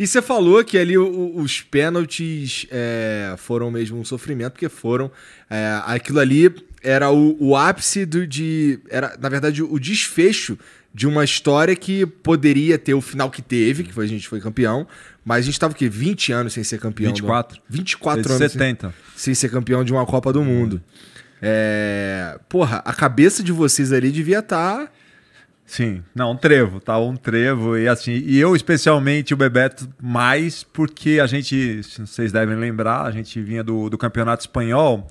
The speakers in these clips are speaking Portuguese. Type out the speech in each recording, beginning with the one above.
E você falou que ali os pênaltis é, foram mesmo um sofrimento, porque foram. É, aquilo ali era o, o ápice do, de. Era, na verdade, o desfecho de uma história que poderia ter o final que teve, que foi, a gente foi campeão, mas a gente estava o quê? 20 anos sem ser campeão. 24. Do... 24 anos. 70. Sem, sem, ser campeão de uma Copa do Mundo. É. Porra, a cabeça de vocês ali devia estar. Tá Sim, não, um trevo, tá? Um trevo e assim, e eu especialmente o Bebeto mais porque a gente, vocês devem lembrar, a gente vinha do, do Campeonato Espanhol,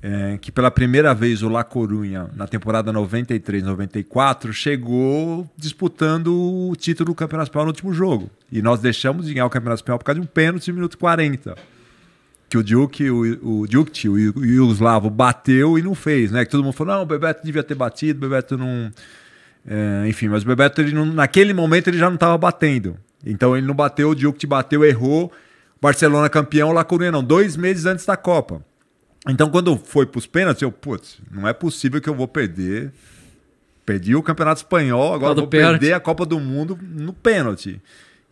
é, que pela primeira vez o La Corunha, na temporada 93-94, chegou disputando o título do Campeonato Espanhol no último jogo. E nós deixamos de ganhar o Campeonato Espanhol por causa de um pênalti no minuto 40 que o Duke, o, o Duke, o Yugoslavo bateu e não fez, né? Que todo mundo falou, não, o Bebeto devia ter batido, o Bebeto não, é, enfim, mas o Bebeto, ele não, naquele momento, ele já não estava batendo. Então ele não bateu, o Diogo te bateu, errou. Barcelona campeão, La Coruña não. Dois meses antes da Copa. Então quando foi para os pênaltis, eu, putz, não é possível que eu vou perder. Perdi o Campeonato Espanhol, agora vou pênalti. perder a Copa do Mundo no pênalti.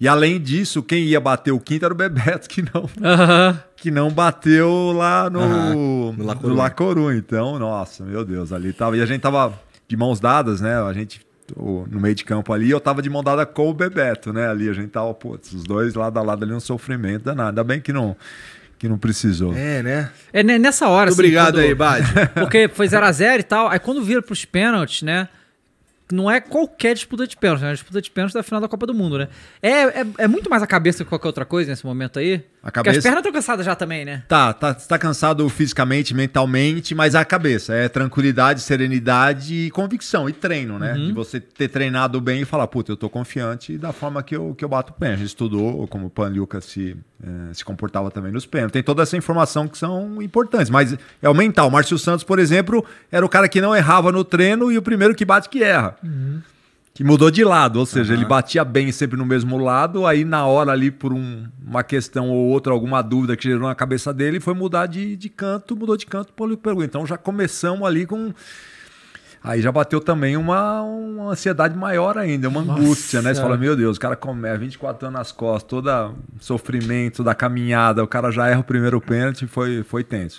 E além disso, quem ia bater o quinto era o Bebeto, que não, uh -huh. que não bateu lá no, uh -huh. no La Coruña. Então, nossa, meu Deus, ali tava. E a gente tava de mãos dadas, né? A gente o, no meio de campo ali, eu tava de mão dada com o Bebeto, né? Ali a gente tava, putz, os dois lado a lado ali, um sofrimento danado. Ainda bem que não, que não precisou. É, né? É né, nessa hora. Muito assim, obrigado quando, aí, Bad. Porque foi 0x0 e tal. Aí quando vira pros pênaltis, né? não é qualquer disputa de pênalti, né? A disputa de pênalti da final da Copa do Mundo, né? É, é, é muito mais a cabeça que qualquer outra coisa nesse momento aí. A cabeça... Porque as pernas estão cansadas já também, né? Tá, tá, tá cansado fisicamente, mentalmente, mas a cabeça. É tranquilidade, serenidade e convicção e treino, né? Uhum. De você ter treinado bem e falar, puta, eu tô confiante da forma que eu, que eu bato o pênalti. Estudou como o Pan Lucas se, eh, se comportava também nos pênaltis. Tem toda essa informação que são importantes, mas é o mental. Márcio Santos, por exemplo, era o cara que não errava no treino e o primeiro que bate que erra. Uhum. Que mudou de lado, ou seja, uhum. ele batia bem sempre no mesmo lado, aí na hora ali, por um, uma questão ou outra, alguma dúvida que gerou na cabeça dele, foi mudar de, de canto, mudou de canto pro Olímpio Então já começamos ali com. Aí já bateu também uma, uma ansiedade maior ainda, uma Nossa. angústia, né? Você fala, meu Deus, o cara come 24 é anos nas costas, todo sofrimento da caminhada, o cara já erra o primeiro pênalti, foi, foi tenso.